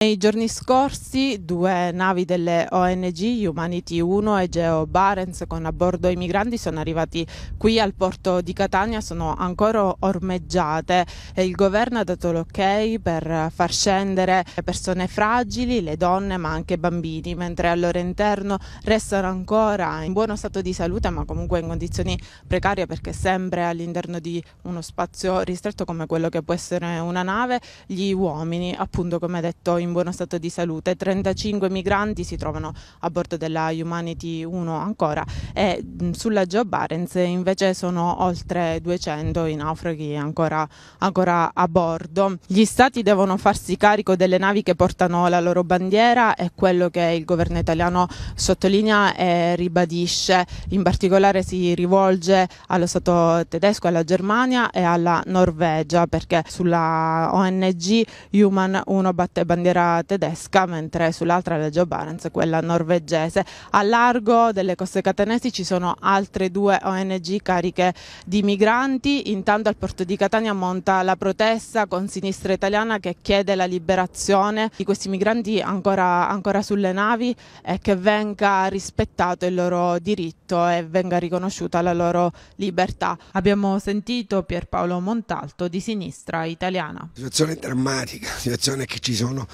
Nei giorni scorsi due navi delle ONG Humanity 1 e Geo Barents con a bordo i migranti sono arrivati qui al porto di Catania, sono ancora ormeggiate e il governo ha dato l'ok per far scendere persone fragili, le donne ma anche bambini, mentre al loro interno restano ancora in buono stato di salute ma comunque in condizioni precarie perché sempre all'interno di uno spazio ristretto come quello che può essere una nave, gli uomini appunto come detto in in buono stato di salute, 35 migranti si trovano a bordo della Humanity 1 ancora e sulla Geo Barents invece sono oltre 200 i naufraghi ancora, ancora a bordo. Gli stati devono farsi carico delle navi che portano la loro bandiera è quello che il governo italiano sottolinea e ribadisce. In particolare si rivolge allo Stato tedesco, alla Germania e alla Norvegia perché sulla ONG Human 1 batte bandiera bandiera tedesca, mentre sull'altra la Reggio Barents, quella norvegese. A largo delle coste catanesi ci sono altre due ONG cariche di migranti. Intanto al porto di Catania monta la protesta con Sinistra Italiana che chiede la liberazione di questi migranti ancora, ancora sulle navi e che venga rispettato il loro diritto e venga riconosciuta la loro libertà. Abbiamo sentito Pierpaolo Montalto di Sinistra Italiana. La situazione è drammatica, la situazione è che ci sono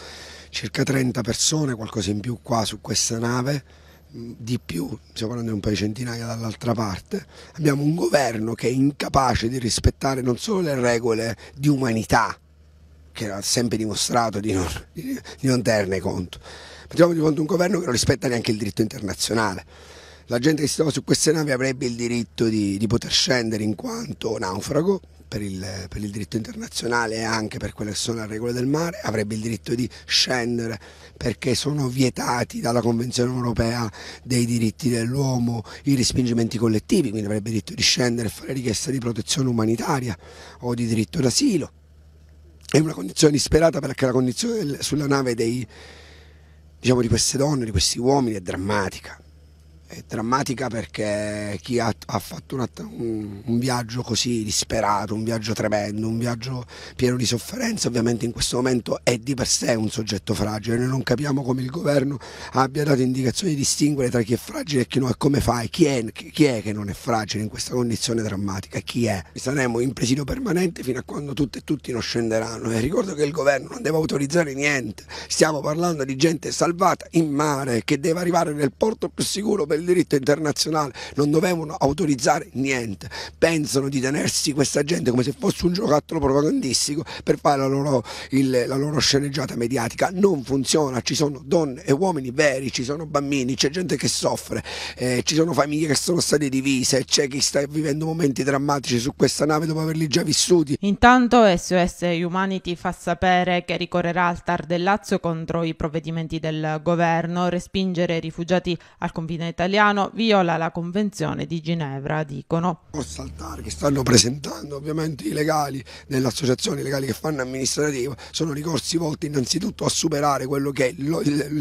circa 30 persone, qualcosa in più qua su questa nave mm, di più, stiamo parlando di un paio di centinaia dall'altra parte, abbiamo un governo che è incapace di rispettare non solo le regole di umanità, che ha sempre dimostrato di non, di, di non terne conto, ma abbiamo di fronte un governo che non rispetta neanche il diritto internazionale. La gente che si trova su queste navi avrebbe il diritto di, di poter scendere in quanto naufrago, per il, per il, diritto internazionale e anche per quelle che sono le regole del mare, avrebbe il diritto di scendere perché sono vietati dalla Convenzione europea dei diritti dell'uomo i respingimenti collettivi, quindi avrebbe il diritto di scendere e fare richiesta di protezione umanitaria o di diritto d'asilo. È una condizione disperata perché la condizione sulla nave dei, diciamo, di queste donne, di questi uomini è drammatica è drammatica perché chi ha, ha fatto un, un, un, viaggio così disperato, un viaggio tremendo, un viaggio pieno di sofferenza, ovviamente in questo momento è di per sé un soggetto fragile. Noi non capiamo come il governo abbia dato indicazioni di distinguere tra chi è fragile e chi no, e come fa, e chi è, chi è che non è fragile in questa condizione drammatica, chi è. Saremo in presidio permanente fino a quando tutte e tutti non scenderanno. E ricordo che il governo non deve autorizzare niente, stiamo parlando di gente salvata in mare che deve arrivare nel porto più sicuro per del diritto internazionale non dovevano autorizzare niente. Pensano di tenersi questa gente come se fosse un giocattolo propagandistico per fare la loro, il, la loro sceneggiata mediatica. Non funziona, ci sono donne e uomini veri, ci sono bambini, c'è gente che soffre, eh, ci sono famiglie che sono state divise, c'è chi sta vivendo momenti drammatici su questa nave dopo averli già vissuti. Intanto SOS Humanity fa sapere che ricorrerà al TAR del Lazio contro i provvedimenti del governo, respingere i rifugiati al confine italiano italiano viola la Convenzione di Ginevra, dicono. saltare che stanno presentando ovviamente i legali delle associazioni legali che fanno amministrativo, sono ricorsi volti innanzitutto a superare quello che è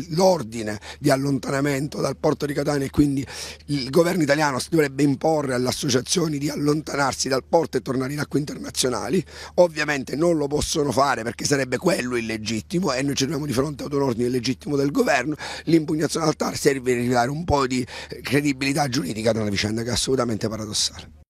l'ordine di allontanamento dal porto di Catania e quindi il governo italiano dovrebbe imporre alle associazioni di allontanarsi dal porto e tornare in acque internazionali. Ovviamente non lo possono fare perché sarebbe quello illegittimo e noi ci troviamo di fronte ad un ordine illegittimo del governo. L'impugnazione al TAR serve per rilevare un po' di credibilità giuridica di una vicenda che è assolutamente paradossale.